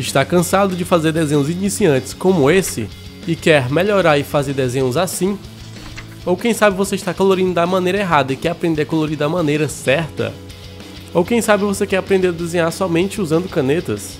Está cansado de fazer desenhos iniciantes como esse e quer melhorar e fazer desenhos assim? Ou quem sabe você está colorindo da maneira errada e quer aprender a colorir da maneira certa? Ou quem sabe você quer aprender a desenhar somente usando canetas?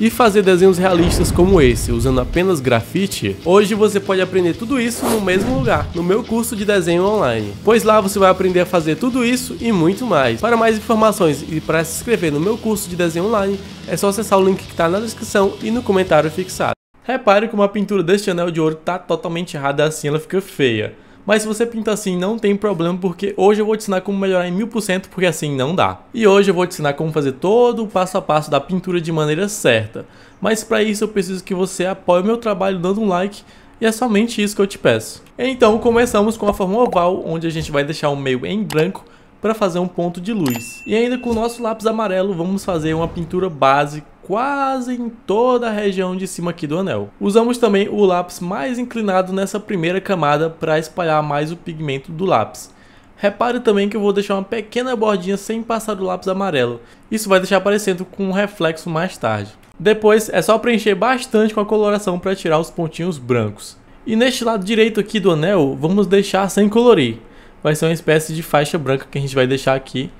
e fazer desenhos realistas como esse, usando apenas grafite, hoje você pode aprender tudo isso no mesmo lugar, no meu curso de desenho online. Pois lá você vai aprender a fazer tudo isso e muito mais. Para mais informações e para se inscrever no meu curso de desenho online, é só acessar o link que está na descrição e no comentário fixado. Repare como a pintura deste anel de ouro está totalmente errada assim, ela fica feia. Mas se você pinta assim, não tem problema, porque hoje eu vou te ensinar como melhorar em 1000%, porque assim não dá. E hoje eu vou te ensinar como fazer todo o passo a passo da pintura de maneira certa. Mas para isso eu preciso que você apoie o meu trabalho dando um like, e é somente isso que eu te peço. Então começamos com a forma oval, onde a gente vai deixar o meio em branco para fazer um ponto de luz. E ainda com o nosso lápis amarelo vamos fazer uma pintura básica quase em toda a região de cima aqui do anel. Usamos também o lápis mais inclinado nessa primeira camada para espalhar mais o pigmento do lápis. Repare também que eu vou deixar uma pequena bordinha sem passar o lápis amarelo. Isso vai deixar aparecendo com um reflexo mais tarde. Depois é só preencher bastante com a coloração para tirar os pontinhos brancos. E neste lado direito aqui do anel, vamos deixar sem colorir. Vai ser uma espécie de faixa branca que a gente vai deixar aqui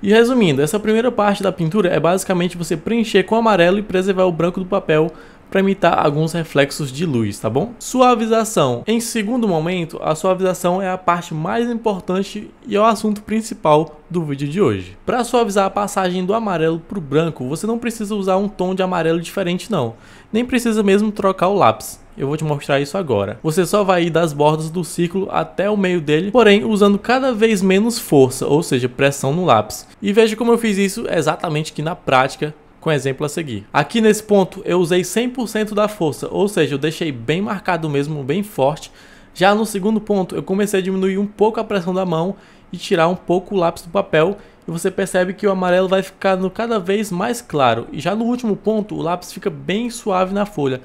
e resumindo, essa primeira parte da pintura é basicamente você preencher com amarelo e preservar o branco do papel para imitar alguns reflexos de luz, tá bom? Suavização. Em segundo momento, a suavização é a parte mais importante e é o assunto principal do vídeo de hoje. Para suavizar a passagem do amarelo para o branco, você não precisa usar um tom de amarelo diferente não, nem precisa mesmo trocar o lápis. Eu vou te mostrar isso agora. Você só vai ir das bordas do círculo até o meio dele, porém usando cada vez menos força, ou seja, pressão no lápis. E veja como eu fiz isso exatamente aqui na prática com o exemplo a seguir. Aqui nesse ponto eu usei 100% da força, ou seja, eu deixei bem marcado mesmo, bem forte. Já no segundo ponto eu comecei a diminuir um pouco a pressão da mão e tirar um pouco o lápis do papel e você percebe que o amarelo vai ficando cada vez mais claro. E já no último ponto o lápis fica bem suave na folha,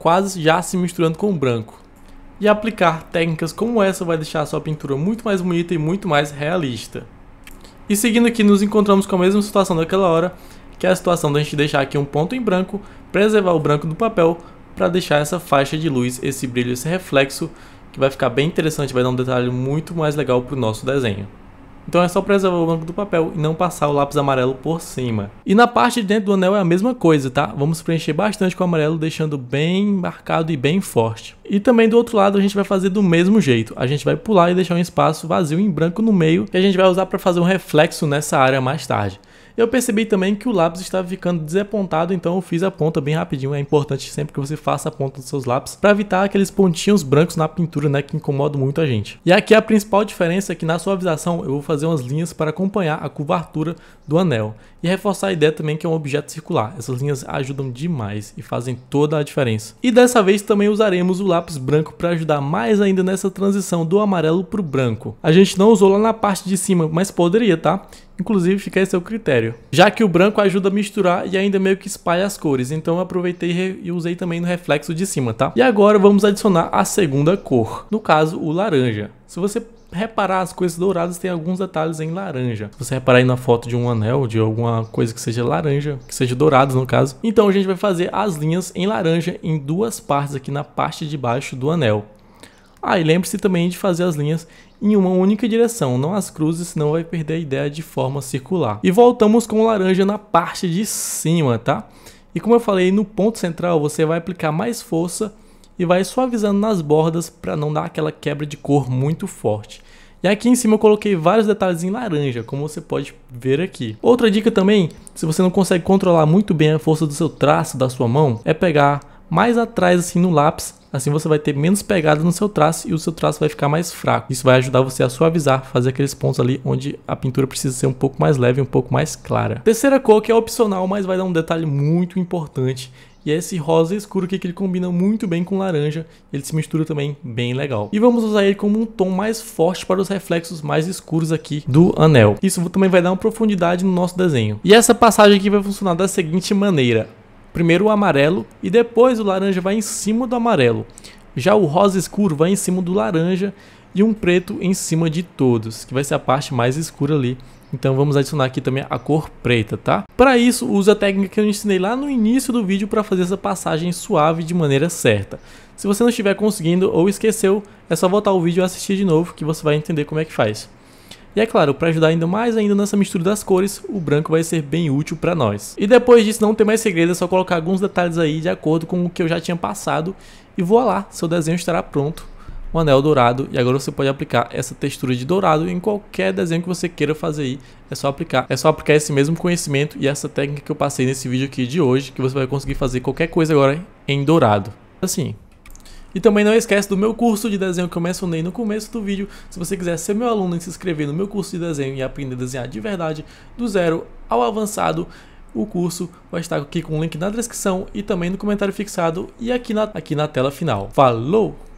quase já se misturando com o branco. E aplicar técnicas como essa vai deixar a sua pintura muito mais bonita e muito mais realista. E seguindo aqui, nos encontramos com a mesma situação daquela hora, que é a situação da gente deixar aqui um ponto em branco, preservar o branco do papel, para deixar essa faixa de luz, esse brilho, esse reflexo, que vai ficar bem interessante, vai dar um detalhe muito mais legal para o nosso desenho. Então é só preservar o branco do papel e não passar o lápis amarelo por cima. E na parte de dentro do anel é a mesma coisa, tá? Vamos preencher bastante com o amarelo, deixando bem marcado e bem forte. E também do outro lado a gente vai fazer do mesmo jeito. A gente vai pular e deixar um espaço vazio em branco no meio, que a gente vai usar para fazer um reflexo nessa área mais tarde. Eu percebi também que o lápis estava ficando desapontado, então eu fiz a ponta bem rapidinho. É importante sempre que você faça a ponta dos seus lápis para evitar aqueles pontinhos brancos na pintura, né, que incomodam muito a gente. E aqui a principal diferença é que na suavização eu vou fazer umas linhas para acompanhar a curvatura do anel e reforçar a ideia também que é um objeto circular. Essas linhas ajudam demais e fazem toda a diferença. E dessa vez também usaremos o lápis branco para ajudar mais ainda nessa transição do amarelo para o branco. A gente não usou lá na parte de cima, mas poderia, tá? Inclusive, fica esse seu critério. Já que o branco ajuda a misturar e ainda meio que espalha as cores, então eu aproveitei e usei também no reflexo de cima, tá? E agora vamos adicionar a segunda cor, no caso o laranja. Se você reparar as coisas douradas tem alguns detalhes em laranja. Se você reparar aí na foto de um anel, de alguma coisa que seja laranja, que seja dourado no caso. Então a gente vai fazer as linhas em laranja em duas partes aqui na parte de baixo do anel. Ah, e lembre-se também de fazer as linhas em uma única direção, não as cruzes, senão vai perder a ideia de forma circular. E voltamos com o laranja na parte de cima, tá? E como eu falei, no ponto central você vai aplicar mais força e vai suavizando nas bordas para não dar aquela quebra de cor muito forte. E aqui em cima eu coloquei vários detalhes em laranja, como você pode ver aqui. Outra dica também, se você não consegue controlar muito bem a força do seu traço, da sua mão, é pegar mais atrás assim no lápis, assim você vai ter menos pegada no seu traço e o seu traço vai ficar mais fraco. Isso vai ajudar você a suavizar, fazer aqueles pontos ali onde a pintura precisa ser um pouco mais leve, um pouco mais clara. Terceira cor que é opcional, mas vai dar um detalhe muito importante e é esse rosa escuro aqui que ele combina muito bem com laranja, ele se mistura também bem legal. E vamos usar ele como um tom mais forte para os reflexos mais escuros aqui do anel. Isso também vai dar uma profundidade no nosso desenho. E essa passagem aqui vai funcionar da seguinte maneira. Primeiro o amarelo e depois o laranja vai em cima do amarelo. Já o rosa escuro vai em cima do laranja e um preto em cima de todos, que vai ser a parte mais escura ali. Então vamos adicionar aqui também a cor preta, tá? Para isso, usa a técnica que eu ensinei lá no início do vídeo para fazer essa passagem suave de maneira certa. Se você não estiver conseguindo ou esqueceu, é só voltar o vídeo e assistir de novo que você vai entender como é que faz. E é claro, para ajudar ainda mais ainda nessa mistura das cores, o branco vai ser bem útil para nós. E depois disso não tem mais segredo, é só colocar alguns detalhes aí de acordo com o que eu já tinha passado e voa lá, seu desenho estará pronto um anel dourado e agora você pode aplicar essa textura de dourado em qualquer desenho que você queira fazer aí, é só aplicar. É só aplicar esse mesmo conhecimento e essa técnica que eu passei nesse vídeo aqui de hoje, que você vai conseguir fazer qualquer coisa agora em dourado. Assim, e também não esquece do meu curso de desenho que eu mencionei no começo do vídeo. Se você quiser ser meu aluno e se inscrever no meu curso de desenho e aprender a desenhar de verdade, do zero ao avançado, o curso vai estar aqui com o link na descrição e também no comentário fixado e aqui na, aqui na tela final. Falou!